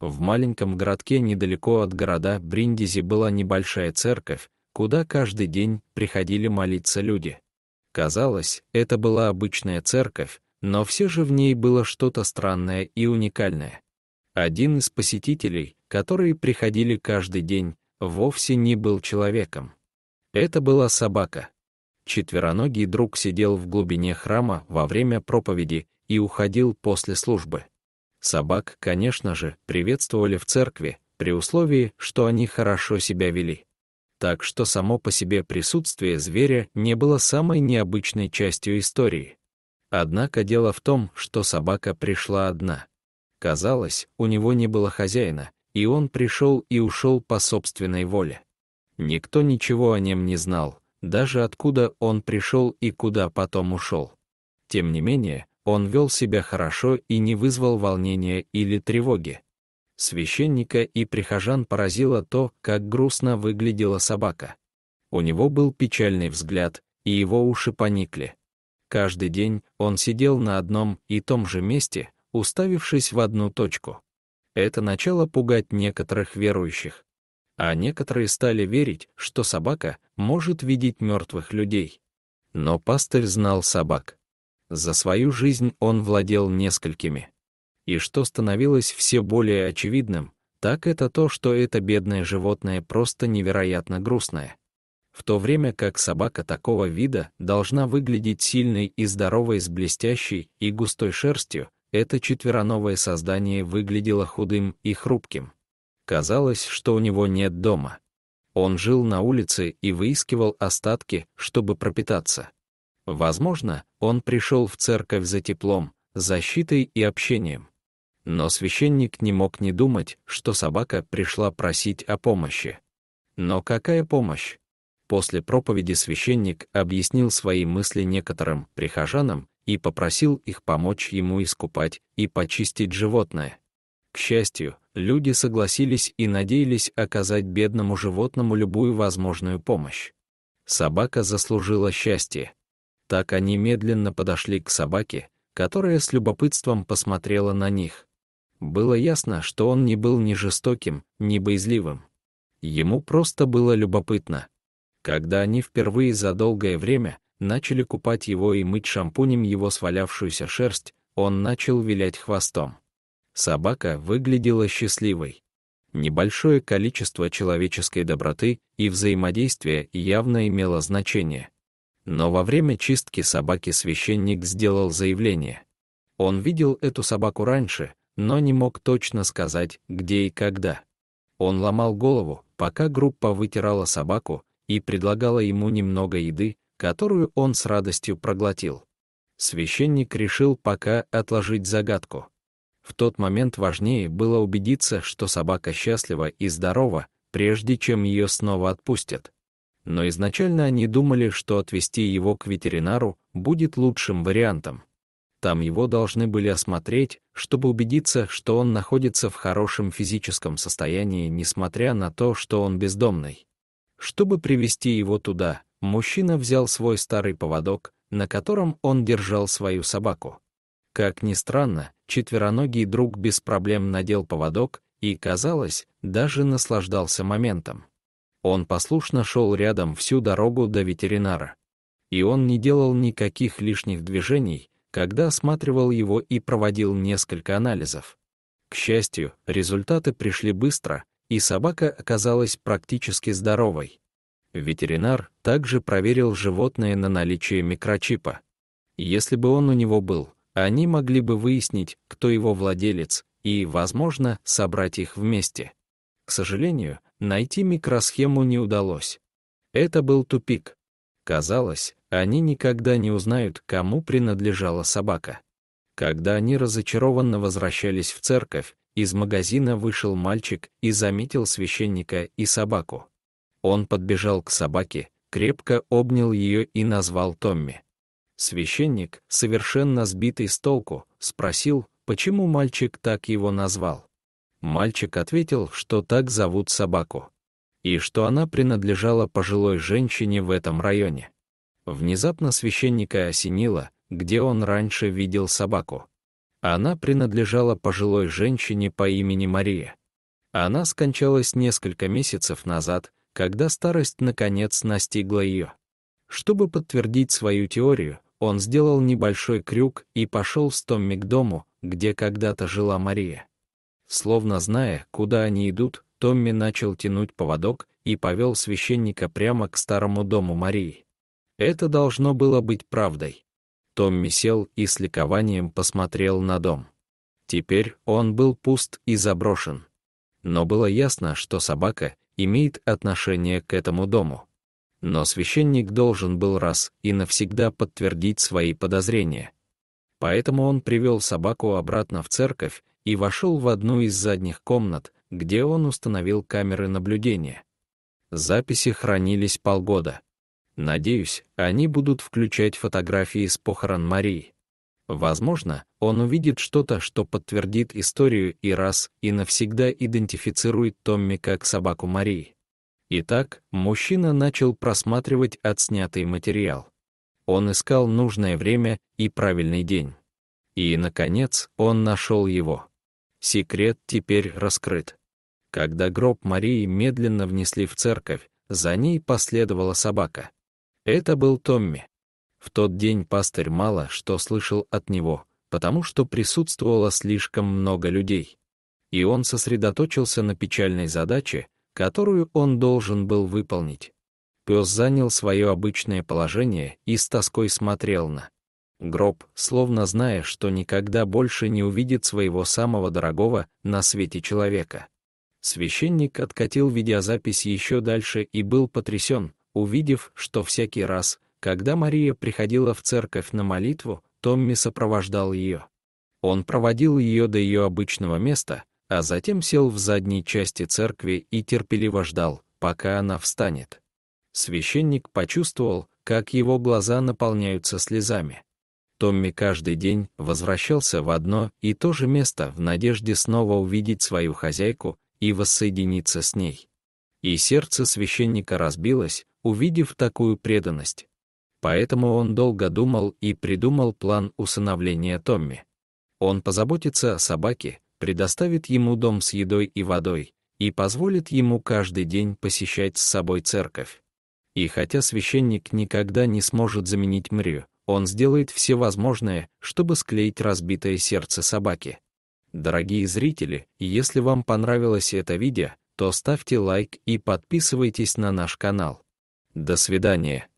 В маленьком городке недалеко от города Бриндизи была небольшая церковь, куда каждый день приходили молиться люди. Казалось, это была обычная церковь, но все же в ней было что-то странное и уникальное. Один из посетителей, которые приходили каждый день, вовсе не был человеком. Это была собака. Четвероногий друг сидел в глубине храма во время проповеди и уходил после службы. Собак, конечно же, приветствовали в церкви, при условии, что они хорошо себя вели. Так что само по себе присутствие зверя не было самой необычной частью истории. Однако дело в том, что собака пришла одна. Казалось, у него не было хозяина, и он пришел и ушел по собственной воле. Никто ничего о нем не знал, даже откуда он пришел и куда потом ушел. Тем не менее, он вел себя хорошо и не вызвал волнения или тревоги. Священника и прихожан поразило то, как грустно выглядела собака. У него был печальный взгляд, и его уши поникли. Каждый день он сидел на одном и том же месте, уставившись в одну точку. Это начало пугать некоторых верующих. А некоторые стали верить, что собака может видеть мертвых людей. Но пастырь знал собак. За свою жизнь он владел несколькими. И что становилось все более очевидным, так это то, что это бедное животное просто невероятно грустное. В то время как собака такого вида должна выглядеть сильной и здоровой с блестящей и густой шерстью, это четвероновое создание выглядело худым и хрупким. Казалось, что у него нет дома. Он жил на улице и выискивал остатки, чтобы пропитаться. Возможно, он пришел в церковь за теплом, защитой и общением. Но священник не мог не думать, что собака пришла просить о помощи. Но какая помощь? После проповеди священник объяснил свои мысли некоторым прихожанам и попросил их помочь ему искупать и почистить животное. К счастью, люди согласились и надеялись оказать бедному животному любую возможную помощь. Собака заслужила счастье. Так они медленно подошли к собаке, которая с любопытством посмотрела на них. Было ясно, что он не был ни жестоким, ни боязливым. Ему просто было любопытно. Когда они впервые за долгое время начали купать его и мыть шампунем его свалявшуюся шерсть, он начал вилять хвостом. Собака выглядела счастливой. Небольшое количество человеческой доброты и взаимодействия явно имело значение. Но во время чистки собаки священник сделал заявление. Он видел эту собаку раньше, но не мог точно сказать, где и когда. Он ломал голову, пока группа вытирала собаку и предлагала ему немного еды, которую он с радостью проглотил. Священник решил пока отложить загадку. В тот момент важнее было убедиться, что собака счастлива и здорова, прежде чем ее снова отпустят но изначально они думали, что отвезти его к ветеринару будет лучшим вариантом. Там его должны были осмотреть, чтобы убедиться, что он находится в хорошем физическом состоянии, несмотря на то, что он бездомный. Чтобы привести его туда, мужчина взял свой старый поводок, на котором он держал свою собаку. Как ни странно, четвероногий друг без проблем надел поводок и, казалось, даже наслаждался моментом. Он послушно шел рядом всю дорогу до ветеринара. И он не делал никаких лишних движений, когда осматривал его и проводил несколько анализов. К счастью, результаты пришли быстро, и собака оказалась практически здоровой. Ветеринар также проверил животное на наличие микрочипа. Если бы он у него был, они могли бы выяснить, кто его владелец, и, возможно, собрать их вместе. К сожалению, найти микросхему не удалось. Это был тупик. Казалось, они никогда не узнают, кому принадлежала собака. Когда они разочарованно возвращались в церковь, из магазина вышел мальчик и заметил священника и собаку. Он подбежал к собаке, крепко обнял ее и назвал Томми. Священник, совершенно сбитый с толку, спросил, почему мальчик так его назвал. Мальчик ответил, что так зовут собаку. И что она принадлежала пожилой женщине в этом районе. Внезапно священника осенило, где он раньше видел собаку. Она принадлежала пожилой женщине по имени Мария. Она скончалась несколько месяцев назад, когда старость наконец настигла ее. Чтобы подтвердить свою теорию, он сделал небольшой крюк и пошел с Томми к дому, где когда-то жила Мария. Словно зная, куда они идут, Томми начал тянуть поводок и повел священника прямо к старому дому Марии. Это должно было быть правдой. Томми сел и с ликованием посмотрел на дом. Теперь он был пуст и заброшен. Но было ясно, что собака имеет отношение к этому дому. Но священник должен был раз и навсегда подтвердить свои подозрения. Поэтому он привел собаку обратно в церковь и вошел в одну из задних комнат, где он установил камеры наблюдения. Записи хранились полгода. Надеюсь, они будут включать фотографии с похорон Марии. Возможно, он увидит что-то, что подтвердит историю и раз и навсегда идентифицирует Томми как собаку Марии. Итак, мужчина начал просматривать отснятый материал. Он искал нужное время и правильный день. И, наконец, он нашел его. Секрет теперь раскрыт. Когда гроб Марии медленно внесли в церковь, за ней последовала собака. Это был Томми. В тот день пастырь мало что слышал от него, потому что присутствовало слишком много людей. И он сосредоточился на печальной задаче, которую он должен был выполнить. Пес занял свое обычное положение и с тоской смотрел на Гроб, словно зная, что никогда больше не увидит своего самого дорогого на свете человека. Священник откатил видеозапись еще дальше и был потрясен, увидев, что всякий раз, когда Мария приходила в церковь на молитву, Томми сопровождал ее. Он проводил ее до ее обычного места, а затем сел в задней части церкви и терпеливо ждал, пока она встанет. Священник почувствовал, как его глаза наполняются слезами. Томми каждый день возвращался в одно и то же место в надежде снова увидеть свою хозяйку и воссоединиться с ней. И сердце священника разбилось, увидев такую преданность. Поэтому он долго думал и придумал план усыновления Томми. Он позаботится о собаке, предоставит ему дом с едой и водой и позволит ему каждый день посещать с собой церковь. И хотя священник никогда не сможет заменить Мрю, он сделает все возможное, чтобы склеить разбитое сердце собаки. Дорогие зрители, если вам понравилось это видео, то ставьте лайк и подписывайтесь на наш канал. До свидания.